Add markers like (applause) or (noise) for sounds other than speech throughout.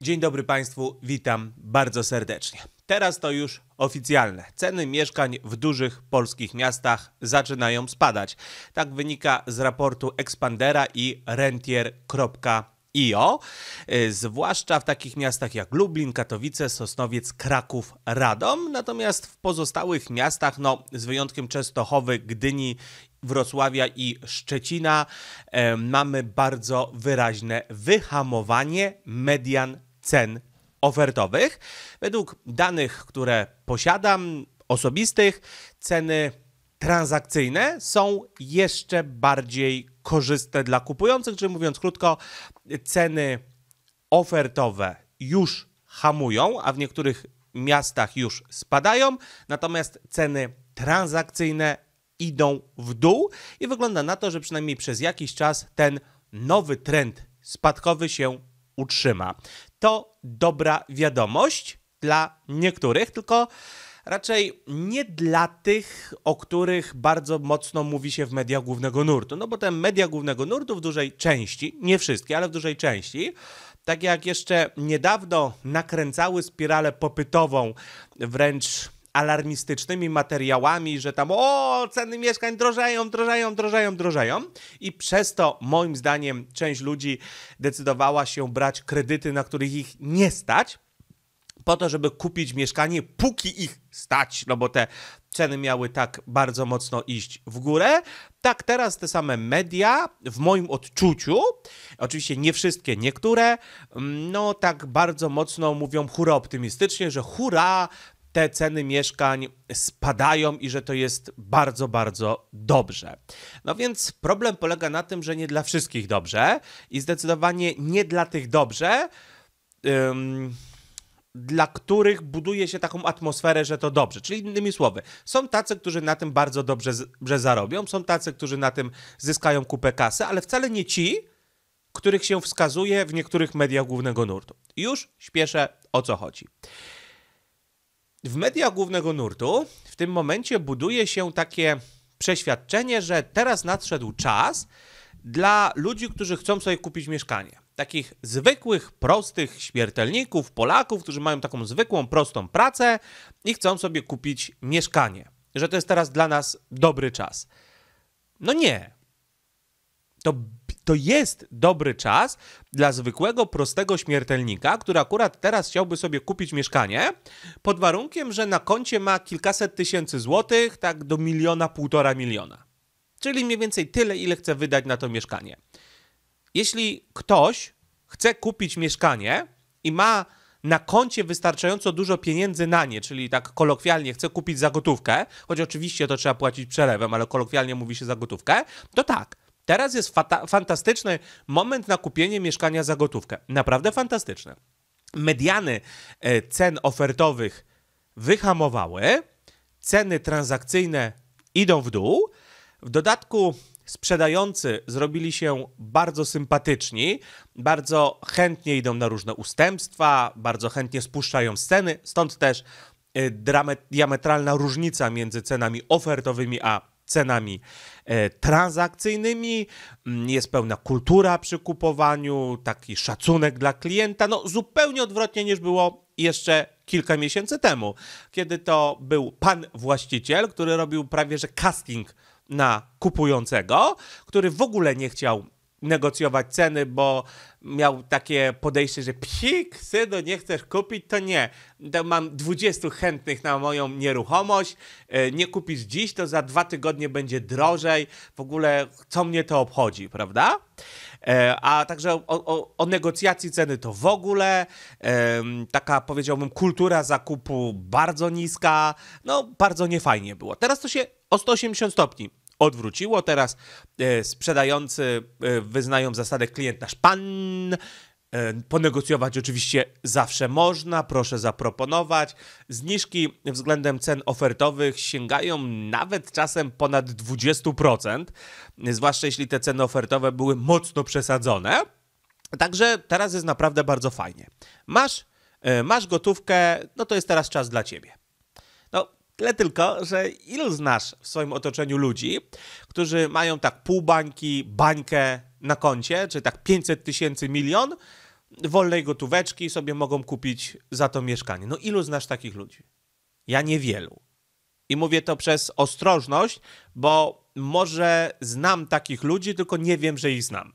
Dzień dobry Państwu, witam bardzo serdecznie. Teraz to już oficjalne. Ceny mieszkań w dużych polskich miastach zaczynają spadać. Tak wynika z raportu Expandera i rentier.io, y, zwłaszcza w takich miastach jak Lublin, Katowice, Sosnowiec, Kraków, Radom. Natomiast w pozostałych miastach, no z wyjątkiem Częstochowy, Gdyni Wrocławia i Szczecina e, mamy bardzo wyraźne wyhamowanie median cen ofertowych. Według danych, które posiadam, osobistych, ceny transakcyjne są jeszcze bardziej korzystne dla kupujących, czyli mówiąc krótko, ceny ofertowe już hamują, a w niektórych miastach już spadają, natomiast ceny transakcyjne idą w dół i wygląda na to, że przynajmniej przez jakiś czas ten nowy trend spadkowy się utrzyma to dobra wiadomość dla niektórych, tylko raczej nie dla tych, o których bardzo mocno mówi się w mediach głównego nurtu. No bo te media głównego nurtu w dużej części, nie wszystkie, ale w dużej części, tak jak jeszcze niedawno nakręcały spiralę popytową, wręcz alarmistycznymi materiałami, że tam o, ceny mieszkań drożeją, drożeją, drożeją, drożeją i przez to moim zdaniem część ludzi decydowała się brać kredyty, na których ich nie stać, po to, żeby kupić mieszkanie, póki ich stać, no bo te ceny miały tak bardzo mocno iść w górę. Tak teraz te same media, w moim odczuciu, oczywiście nie wszystkie, niektóre, mm, no tak bardzo mocno mówią hura optymistycznie, że hura, te ceny mieszkań spadają i że to jest bardzo, bardzo dobrze. No więc problem polega na tym, że nie dla wszystkich dobrze i zdecydowanie nie dla tych dobrze. dla których buduje się taką atmosferę, że to dobrze. Czyli innymi słowy, są tacy, którzy na tym bardzo dobrze, zarobią, są tacy, którzy na tym zyskają kupę kasy, ale wcale nie ci, których się wskazuje w niektórych mediach głównego nurtu. Już śpieszę o co chodzi w mediach głównego nurtu w tym momencie buduje się takie przeświadczenie, że teraz nadszedł czas dla ludzi, którzy chcą sobie kupić mieszkanie. Takich zwykłych, prostych śmiertelników, Polaków, którzy mają taką zwykłą, prostą pracę i chcą sobie kupić mieszkanie. Że to jest teraz dla nas dobry czas. No nie. To to jest dobry czas dla zwykłego, prostego śmiertelnika, który akurat teraz chciałby sobie kupić mieszkanie, pod warunkiem, że na koncie ma kilkaset tysięcy złotych, tak do miliona, półtora miliona. Czyli mniej więcej tyle, ile chce wydać na to mieszkanie. Jeśli ktoś chce kupić mieszkanie i ma na koncie wystarczająco dużo pieniędzy na nie, czyli tak kolokwialnie chce kupić za gotówkę, choć oczywiście to trzeba płacić przelewem, ale kolokwialnie mówi się za gotówkę, to tak, Teraz jest fantastyczny moment na kupienie mieszkania za gotówkę. Naprawdę fantastyczne. Mediany e, cen ofertowych wyhamowały, ceny transakcyjne idą w dół. W dodatku sprzedający zrobili się bardzo sympatyczni, bardzo chętnie idą na różne ustępstwa, bardzo chętnie spuszczają sceny, stąd też e, diametralna różnica między cenami ofertowymi a cenami e, transakcyjnymi, mm, jest pełna kultura przy kupowaniu, taki szacunek dla klienta, no zupełnie odwrotnie niż było jeszcze kilka miesięcy temu, kiedy to był pan właściciel, który robił prawie że casting na kupującego, który w ogóle nie chciał negocjować ceny, bo miał takie podejście, że psik, synu, nie chcesz kupić, to nie. Mam 20 chętnych na moją nieruchomość, e, nie kupisz dziś, to za dwa tygodnie będzie drożej, w ogóle co mnie to obchodzi, prawda? E, a także o, o, o negocjacji ceny to w ogóle, e, taka powiedziałbym kultura zakupu bardzo niska, no bardzo niefajnie było. Teraz to się o 180 stopni odwróciło. Teraz e, sprzedający e, wyznają zasadę klient nasz pan. E, ponegocjować oczywiście zawsze można, proszę zaproponować. Zniżki względem cen ofertowych sięgają nawet czasem ponad 20%, zwłaszcza jeśli te ceny ofertowe były mocno przesadzone. Także teraz jest naprawdę bardzo fajnie. Masz, masz gotówkę, no to jest teraz czas dla ciebie. Tyle tylko, że ilu znasz w swoim otoczeniu ludzi, którzy mają tak pół bańki, bańkę na koncie, czy tak 500 tysięcy, milion wolnej gotóweczki sobie mogą kupić za to mieszkanie. No ilu znasz takich ludzi? Ja niewielu. I mówię to przez ostrożność, bo może znam takich ludzi, tylko nie wiem, że ich znam.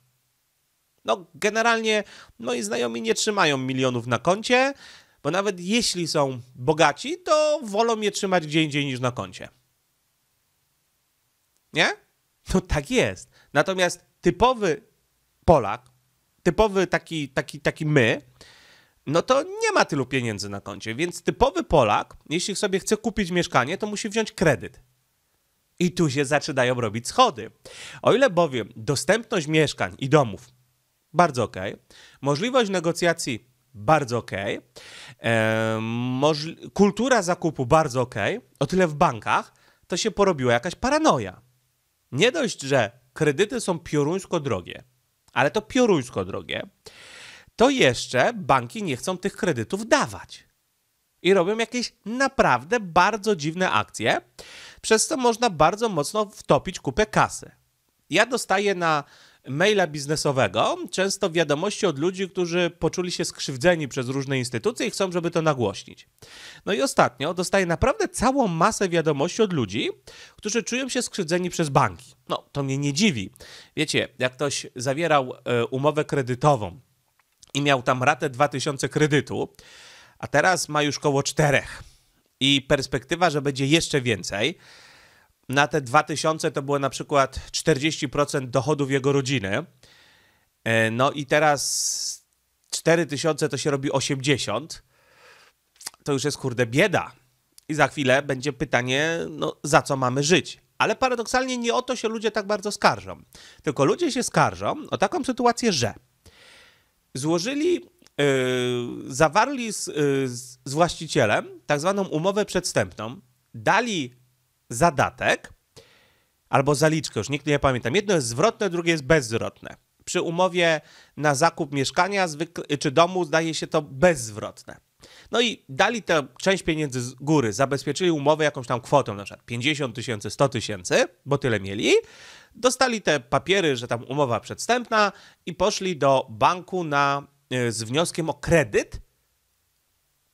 No, generalnie moi znajomi nie trzymają milionów na koncie, bo nawet jeśli są bogaci, to wolą je trzymać gdzie indziej niż na koncie. Nie? No tak jest. Natomiast typowy Polak, typowy taki, taki, taki my, no to nie ma tylu pieniędzy na koncie. Więc typowy Polak, jeśli sobie chce kupić mieszkanie, to musi wziąć kredyt. I tu się zaczynają robić schody. O ile bowiem dostępność mieszkań i domów bardzo ok, możliwość negocjacji bardzo ok. kultura zakupu bardzo ok. O tyle w bankach to się porobiła jakaś paranoja. Nie dość, że kredyty są pioruńsko drogie, ale to pioruńsko drogie, to jeszcze banki nie chcą tych kredytów dawać. I robią jakieś naprawdę bardzo dziwne akcje, przez co można bardzo mocno wtopić kupę kasy. Ja dostaję na maila biznesowego, często wiadomości od ludzi, którzy poczuli się skrzywdzeni przez różne instytucje i chcą, żeby to nagłośnić. No i ostatnio dostaję naprawdę całą masę wiadomości od ludzi, którzy czują się skrzywdzeni przez banki. No, to mnie nie dziwi. Wiecie, jak ktoś zawierał e, umowę kredytową i miał tam ratę 2000 kredytu, a teraz ma już koło czterech i perspektywa, że będzie jeszcze więcej, na te 2000 to było na przykład 40% dochodów jego rodziny. E, no i teraz 4000 to się robi 80. To już jest kurde bieda. I za chwilę będzie pytanie, no za co mamy żyć? Ale paradoksalnie nie o to się ludzie tak bardzo skarżą. Tylko ludzie się skarżą o taką sytuację, że złożyli, yy, zawarli z, yy, z właścicielem tak zwaną umowę przedstępną, dali zadatek albo zaliczkę, już nigdy nie pamiętam. Jedno jest zwrotne, drugie jest bezzwrotne. Przy umowie na zakup mieszkania czy domu zdaje się to bezzwrotne. No i dali tę część pieniędzy z góry, zabezpieczyli umowę jakąś tam kwotą, na przykład 50 tysięcy, 100 tysięcy, bo tyle mieli. Dostali te papiery, że tam umowa przedstępna i poszli do banku na, e, z wnioskiem o kredyt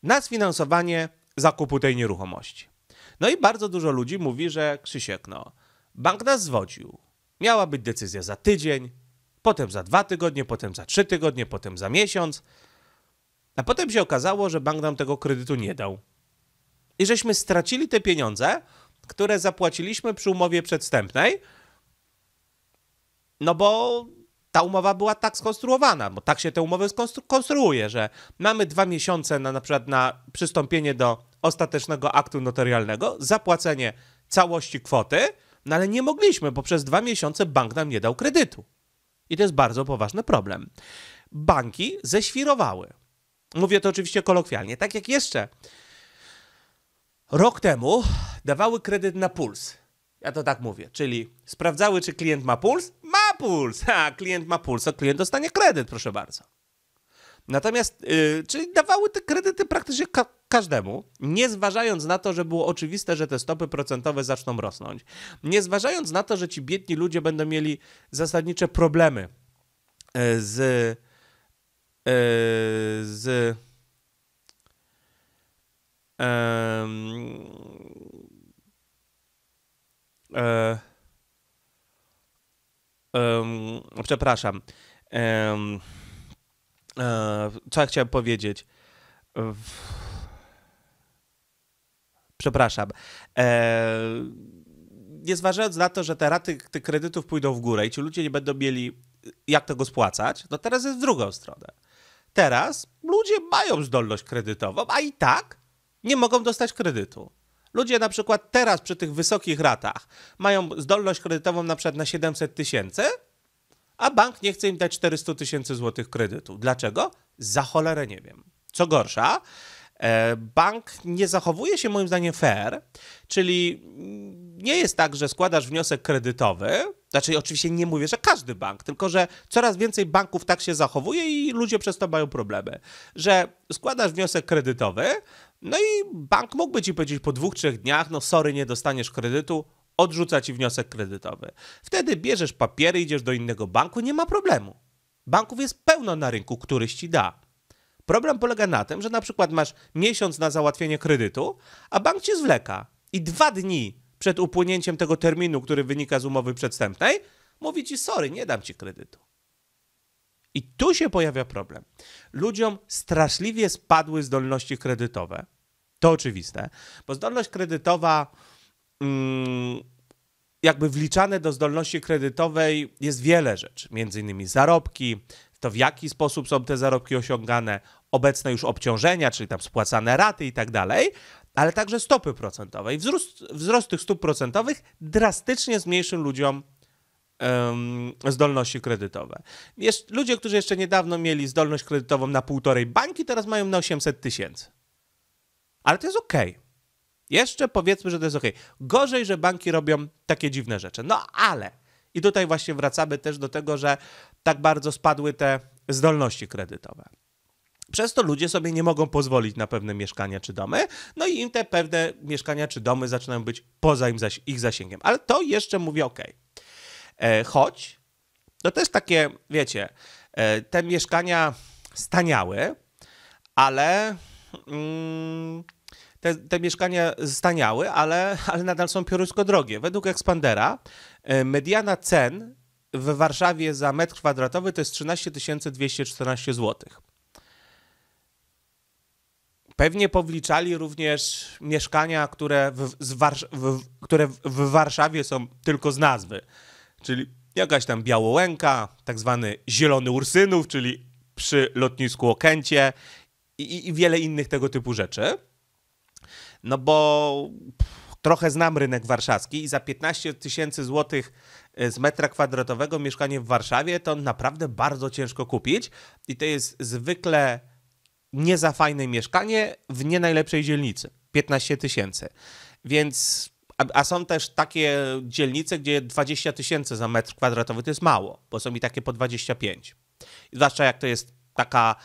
na sfinansowanie zakupu tej nieruchomości. No i bardzo dużo ludzi mówi, że Krzysiek, no, bank nas zwodził. Miała być decyzja za tydzień, potem za dwa tygodnie, potem za trzy tygodnie, potem za miesiąc. A potem się okazało, że bank nam tego kredytu nie dał. I żeśmy stracili te pieniądze, które zapłaciliśmy przy umowie przedstępnej, no bo ta umowa była tak skonstruowana, bo tak się te umowy skonstruuje, konstruuje, że mamy dwa miesiące na, na przykład na przystąpienie do ostatecznego aktu notarialnego, zapłacenie całości kwoty, no ale nie mogliśmy, bo przez dwa miesiące bank nam nie dał kredytu. I to jest bardzo poważny problem. Banki ześwirowały. Mówię to oczywiście kolokwialnie. Tak jak jeszcze rok temu dawały kredyt na puls. Ja to tak mówię, czyli sprawdzały, czy klient ma puls? Ma puls! A klient ma puls, a klient dostanie kredyt, proszę bardzo. Natomiast, yy, czyli dawały te kredyty praktycznie ka każdemu, nie zważając na to, że było oczywiste, że te stopy procentowe zaczną rosnąć, nie zważając na to, że ci biedni ludzie będą mieli zasadnicze problemy e, z. Yy, z yy, przepraszam. E, co ja chciałem powiedzieć? Przepraszam. E, nie zważając na to, że te raty tych kredytów pójdą w górę i ci ludzie nie będą mieli e, jak tego spłacać, no teraz jest w drugą stronę. Teraz ludzie mają zdolność kredytową, a i tak nie mogą dostać kredytu. Ludzie na przykład teraz przy tych wysokich ratach mają zdolność kredytową na przykład na 700 tysięcy, a bank nie chce im dać 400 tysięcy złotych kredytu. Dlaczego? Za cholerę nie wiem. Co gorsza, e, bank nie zachowuje się moim zdaniem fair, czyli nie jest tak, że składasz wniosek kredytowy, znaczy oczywiście nie mówię, że każdy bank, tylko że coraz więcej banków tak się zachowuje i ludzie przez to mają problemy, że składasz wniosek kredytowy, no i bank mógłby ci powiedzieć po dwóch, trzech dniach, no sorry, nie dostaniesz kredytu, odrzuca ci wniosek kredytowy. Wtedy bierzesz papiery, idziesz do innego banku, nie ma problemu. Banków jest pełno na rynku, któryś ci da. Problem polega na tym, że na przykład masz miesiąc na załatwienie kredytu, a bank ci zwleka i dwa dni przed upłynięciem tego terminu, który wynika z umowy przedstępnej, mówi ci: Sorry, nie dam ci kredytu. I tu się pojawia problem. Ludziom straszliwie spadły zdolności kredytowe. To oczywiste, bo zdolność kredytowa Mm, jakby wliczane do zdolności kredytowej jest wiele rzeczy, między innymi zarobki, to w jaki sposób są te zarobki osiągane, obecne już obciążenia, czyli tam spłacane raty i tak dalej, ale także stopy procentowe. I wzrost, wzrost tych stóp procentowych drastycznie zmniejszył ludziom zdolności kredytowe. Jesz ludzie, którzy jeszcze niedawno mieli zdolność kredytową na półtorej bańki, teraz mają na 800 tysięcy. Ale to jest okej. Okay. Jeszcze powiedzmy, że to jest ok. Gorzej, że banki robią takie dziwne rzeczy. No ale, i tutaj właśnie wracamy też do tego, że tak bardzo spadły te zdolności kredytowe. Przez to ludzie sobie nie mogą pozwolić na pewne mieszkania czy domy, no i im te pewne mieszkania czy domy zaczynają być poza im ich zasięgiem. Ale to jeszcze mówię ok. E, choć to też takie, wiecie, e, te mieszkania staniały, ale. Mm, te, te mieszkania staniały, ale, ale nadal są piorusko drogie. Według Ekspandera e, mediana cen w Warszawie za metr kwadratowy to jest 13 214 zł. Pewnie powliczali również mieszkania, które w, w, które w, Warszawie są tylko z nazwy, czyli jakaś tam Białołęka, tak zwany Zielony Ursynów, czyli przy lotnisku Okęcie i, i wiele innych tego typu rzeczy no bo pff, trochę znam rynek warszawski i za 15 tysięcy złotych e, z metra kwadratowego mieszkanie w Warszawie to naprawdę bardzo ciężko kupić i to jest zwykle nie za fajne mieszkanie w nie najlepszej dzielnicy. 15 tysięcy. Więc a, są też takie dzielnice, gdzie 20 tysięcy za metr kwadratowy to jest mało, bo są i takie po 25. Zwłaszcza jak to jest taka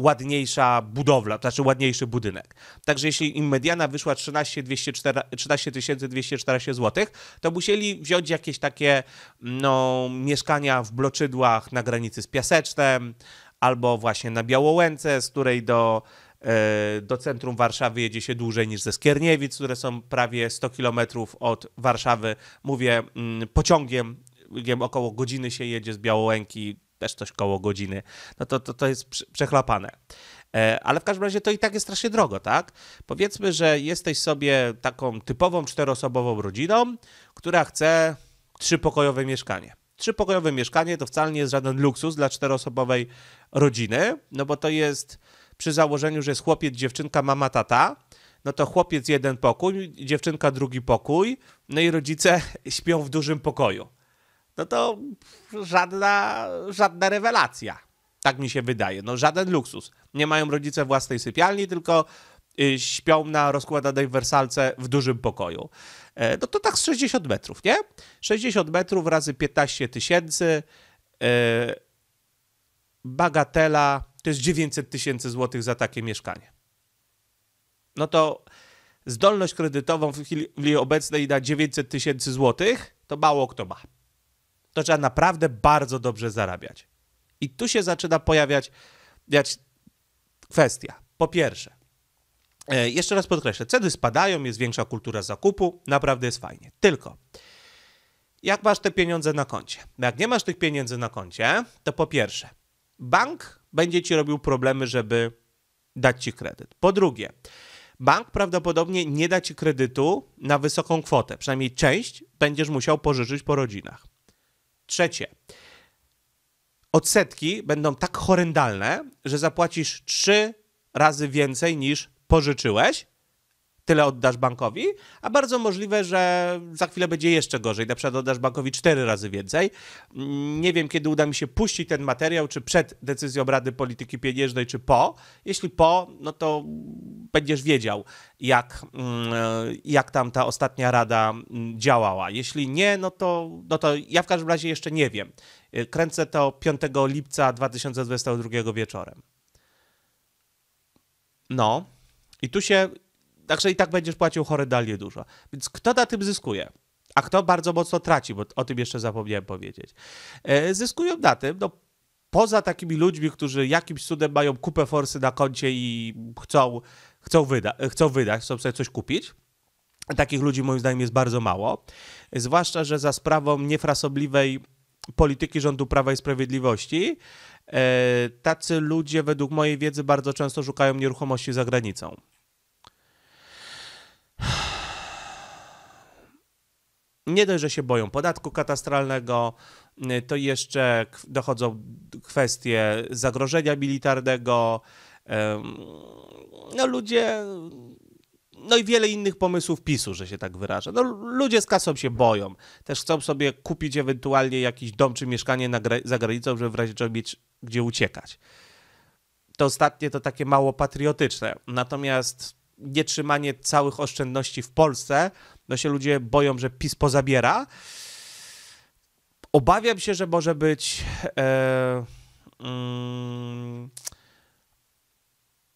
ładniejsza budowla, to znaczy ładniejszy budynek. Także jeśli im mediana wyszła 13 214, 214 zł, to musieli wziąć jakieś takie no, mieszkania w Bloczydłach na granicy z Piasecznem, albo właśnie na Białołęce, z której do, e, do centrum Warszawy jedzie się dłużej niż ze Skierniewic, które są prawie 100 kilometrów od Warszawy. Mówię mm, pociągiem, około godziny się jedzie z Białołęki też coś koło godziny, no to, to, to jest przechlapane. E, ale w każdym razie to i tak jest strasznie drogo, tak? Powiedzmy, że jesteś sobie taką typową czteroosobową rodziną, która chce trzypokojowe mieszkanie. Trzypokojowe mieszkanie to wcale nie jest żaden luksus dla czteroosobowej rodziny, no bo to jest przy założeniu, że jest chłopiec, dziewczynka, mama, tata, no to chłopiec jeden pokój, dziewczynka drugi pokój, no i rodzice (laughs) śpią w dużym pokoju no to żadna, żadna rewelacja. Tak mi się wydaje. No żaden luksus. Nie mają rodzice własnej sypialni, tylko y, śpią na rozkładanej wersalce w dużym pokoju. E, no to tak z 60 metrów, nie? 60 metrów razy 15 tysięcy. E, bagatela to jest 900 tysięcy złotych za takie mieszkanie. No to zdolność kredytową w chwili obecnej na 900 tysięcy złotych to mało kto ma to trzeba naprawdę bardzo dobrze zarabiać. I tu się zaczyna pojawiać kwestia. Po pierwsze, e, jeszcze raz podkreślę, ceny spadają, jest większa kultura zakupu, naprawdę jest fajnie. Tylko jak masz te pieniądze na koncie? Jak nie masz tych pieniędzy na koncie, to po pierwsze, bank będzie ci robił problemy, żeby dać ci kredyt. Po drugie, bank prawdopodobnie nie da ci kredytu na wysoką kwotę, przynajmniej część będziesz musiał pożyczyć po rodzinach. Trzecie, odsetki będą tak horrendalne, że zapłacisz trzy razy więcej niż pożyczyłeś, tyle oddasz bankowi, a bardzo możliwe, że za chwilę będzie jeszcze gorzej. Na przykład oddasz bankowi cztery razy więcej. Nie wiem, kiedy uda mi się puścić ten materiał, czy przed decyzją Rady Polityki Pieniężnej, czy po. Jeśli po, no to będziesz wiedział, jak, mm, jak tam ta ostatnia rada mm, działała. Jeśli nie, no to, no to ja w każdym razie jeszcze nie wiem. Kręcę to 5 lipca 2022 wieczorem. No. I tu się Także i tak będziesz płacił horrendalnie dużo. Więc kto na tym zyskuje? A kto bardzo mocno traci, bo o tym jeszcze zapomniałem powiedzieć. E, zyskują na tym, no poza takimi ludźmi, którzy jakimś cudem mają kupę forsy na koncie i chcą, chcą, wyda chcą wydać, chcą sobie coś kupić. Takich ludzi moim zdaniem jest bardzo mało. Zwłaszcza, że za sprawą niefrasobliwej polityki rządu Prawa i Sprawiedliwości e, tacy ludzie według mojej wiedzy bardzo często szukają nieruchomości za granicą. nie dość, że się boją podatku katastralnego, y, to jeszcze dochodzą kwestie zagrożenia militarnego. No ludzie, no i wiele innych pomysłów PiSu, że się tak wyraża. No ludzie z kasą się boją. Też chcą sobie kupić ewentualnie jakiś dom czy mieszkanie na za granicą, żeby w razie czego mieć gdzie uciekać. To ostatnie to takie mało patriotyczne. Natomiast nietrzymanie całych oszczędności w Polsce, no się ludzie boją, że PiS pozabiera. Obawiam się, że może być. E, mm,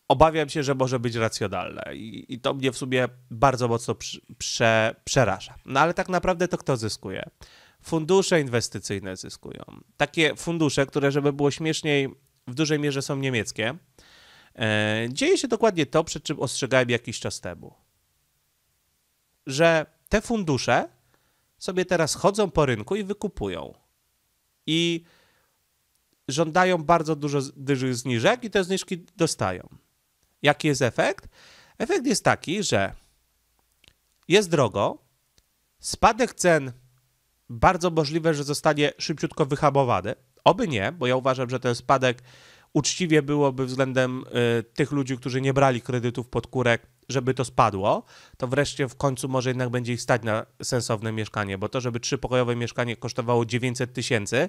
obawiam się, że może być racjonalne. I, i to mnie w sumie bardzo mocno prze, prze, przeraża. No ale tak naprawdę to kto zyskuje? Fundusze inwestycyjne zyskują. Takie fundusze, które, żeby było śmieszniej, w dużej mierze są niemieckie E, dzieje się dokładnie to, przed czym ostrzegałem jakiś czas temu. Że te fundusze sobie teraz chodzą po rynku i wykupują. I żądają bardzo dużo dużych zniżek i te zniżki dostają. Jaki jest efekt? Efekt jest taki, że jest drogo, spadek cen bardzo możliwe, że zostanie szybciutko wyhamowany. Oby nie, bo ja uważam, że ten spadek uczciwie byłoby względem y, tych ludzi, którzy nie brali kredytów pod kurek, żeby to spadło, to wreszcie w końcu może jednak będzie ich stać na sensowne mieszkanie, bo to, żeby trzypokojowe mieszkanie kosztowało 900 tysięcy,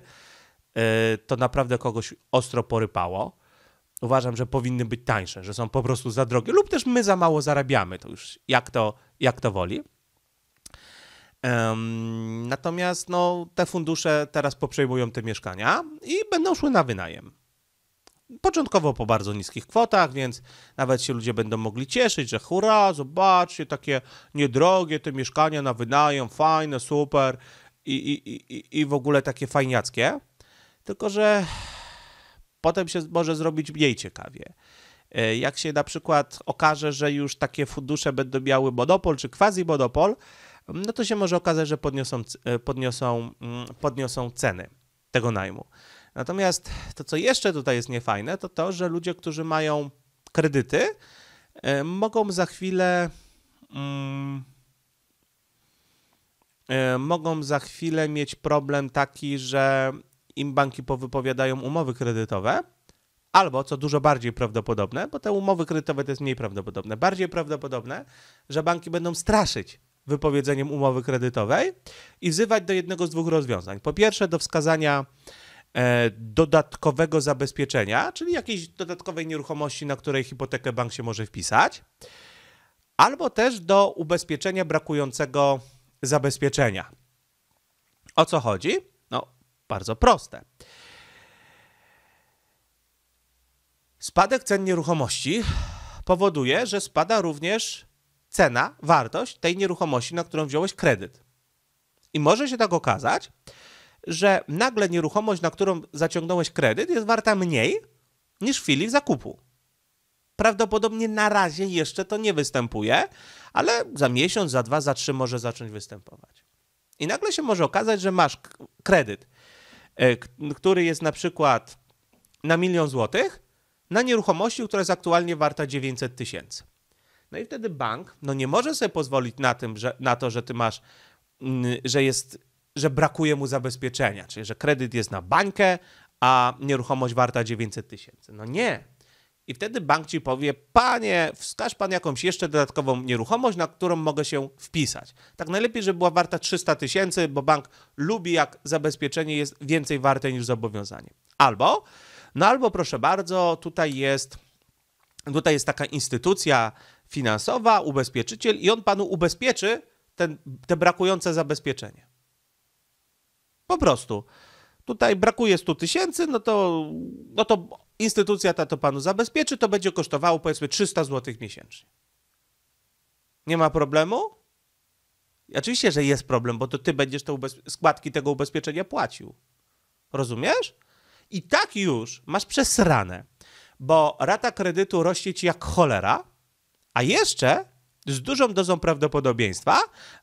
y, to naprawdę kogoś ostro porypało. Uważam, że powinny być tańsze, że są po prostu za drogie, lub też my za mało zarabiamy, to już jak to, jak to woli. natomiast no, te fundusze teraz poprzejmują te mieszkania i będą szły na wynajem. Początkowo po bardzo niskich kwotach, więc nawet się ludzie będą mogli cieszyć, że hurra, zobaczcie, takie niedrogie te mieszkania na wynajem, fajne, super i, i, i, i w ogóle takie fajniackie. Tylko, że potem się może zrobić mniej ciekawie. E, jak się na przykład okaże, że już takie fundusze będą miały monopol czy quasi-monopol, no to się może okazać, że podniosą, e, podniosą, mm, podniosą ceny tego najmu. Natomiast to, co jeszcze tutaj jest niefajne, to to, że ludzie, którzy mają kredyty, e, mogą za chwilę. Mm, e, mogą za chwilę mieć problem taki, że im banki powypowiadają umowy kredytowe, albo co dużo bardziej prawdopodobne, bo te umowy kredytowe to jest mniej prawdopodobne, bardziej prawdopodobne, że banki będą straszyć wypowiedzeniem umowy kredytowej i wzywać do jednego z dwóch rozwiązań. Po pierwsze, do wskazania E, dodatkowego zabezpieczenia, czyli jakiejś dodatkowej nieruchomości, na której hipotekę bank się może wpisać, albo też do ubezpieczenia brakującego zabezpieczenia. O co chodzi? No, bardzo proste. Spadek cen nieruchomości powoduje, że spada również cena, wartość tej nieruchomości, na którą wziąłeś kredyt. I może się tak okazać, że nagle nieruchomość, na którą zaciągnąłeś kredyt, jest warta mniej niż w chwili zakupu. Prawdopodobnie na razie jeszcze to nie występuje, ale za miesiąc, za dwa, za trzy może zacząć występować. I nagle się może okazać, że masz kredyt, e, który jest na przykład na milion złotych, na nieruchomości, która jest aktualnie warta 900 tysięcy. No i wtedy bank no nie może sobie pozwolić na, tym, że, na to, że ty masz, mm, że jest że brakuje mu zabezpieczenia, czyli że kredyt jest na bańkę, a nieruchomość warta 900 tysięcy. No nie. I wtedy bank ci powie, panie, wskaż pan jakąś jeszcze dodatkową nieruchomość, na którą mogę się wpisać. Tak najlepiej, żeby była warta 300 tysięcy, bo bank lubi, jak zabezpieczenie jest więcej warte niż zobowiązanie. Albo, no albo proszę bardzo, tutaj jest, tutaj jest taka instytucja finansowa, ubezpieczyciel i on panu ubezpieczy ten, te brakujące zabezpieczenie. Po prostu. Tutaj brakuje 100 tysięcy, no to, no to instytucja ta to panu zabezpieczy, to będzie kosztowało powiedzmy 300 zł miesięcznie. Nie ma problemu? Oczywiście, że jest problem, bo to ty będziesz te składki tego ubezpieczenia płacił. Rozumiesz? I tak już masz przesrane, bo rata kredytu rośnie ci jak cholera, a jeszcze z dużą dozą prawdopodobieństwa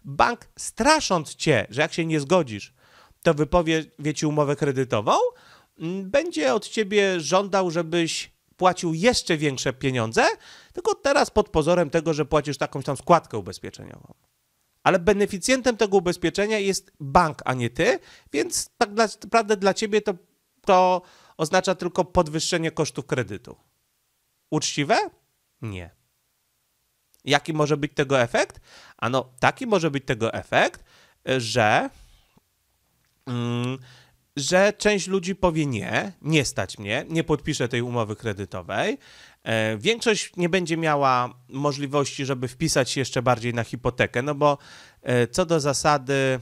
bank strasząc cię, że jak się nie zgodzisz, to wypowie umowę kredytową, mm, będzie od ciebie żądał, żebyś płacił jeszcze większe pieniądze, tylko teraz pod pozorem tego, że płacisz taką tam składkę ubezpieczeniową. Ale beneficjentem tego ubezpieczenia jest bank, a nie ty, więc tak naprawdę dla ciebie to, to oznacza tylko podwyższenie kosztów kredytu. Uczciwe? Nie. Jaki może być tego efekt? Ano, taki może być tego efekt, że Mm, że część ludzi powie nie, nie stać mnie, nie podpiszę tej umowy kredytowej. E, większość nie będzie miała możliwości, żeby wpisać się jeszcze bardziej na hipotekę, no bo e, co do zasady,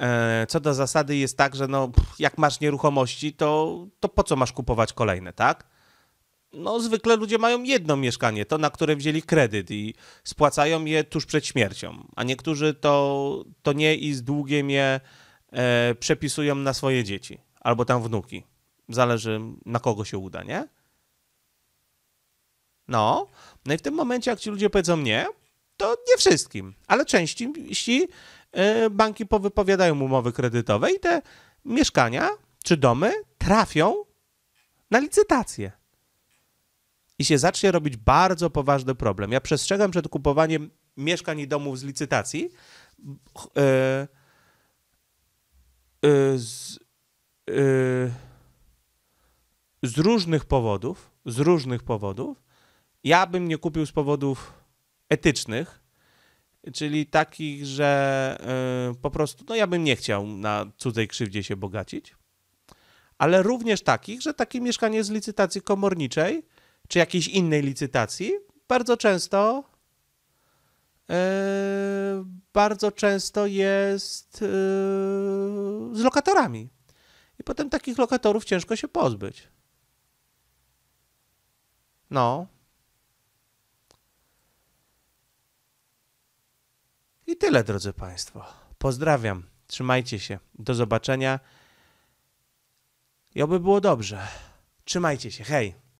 e, co do zasady jest tak, że no, jak masz nieruchomości, to, to po co masz kupować kolejne, tak? No, zwykle ludzie mają jedno mieszkanie, to na które wzięli kredyt i spłacają je tuż przed śmiercią, a niektórzy to, to nie i z długiem je e, przepisują na swoje dzieci albo tam wnuki. Zależy na kogo się uda, nie? No, no i w tym momencie, jak ci ludzie powiedzą nie, to nie wszystkim, ale części jeśli banki powypowiadają umowy kredytowe i te mieszkania czy domy trafią na licytację. I się zacznie robić bardzo poważny problem. Ja przestrzegam przed kupowaniem mieszkań i domów z licytacji. E, Y, z, y, z różnych powodów, z różnych powodów, ja bym nie kupił z powodów etycznych, czyli takich, że y, po prostu, no ja bym nie chciał na cudzej krzywdzie się bogacić, ale również takich, że takie mieszkanie z licytacji komorniczej, czy jakiejś innej licytacji, bardzo często E, bardzo często jest e, z lokatorami. I potem takich lokatorów ciężko się pozbyć. No. I tyle, drodzy Państwo. Pozdrawiam. Trzymajcie się. Do zobaczenia. I oby było dobrze. Trzymajcie się. Hej.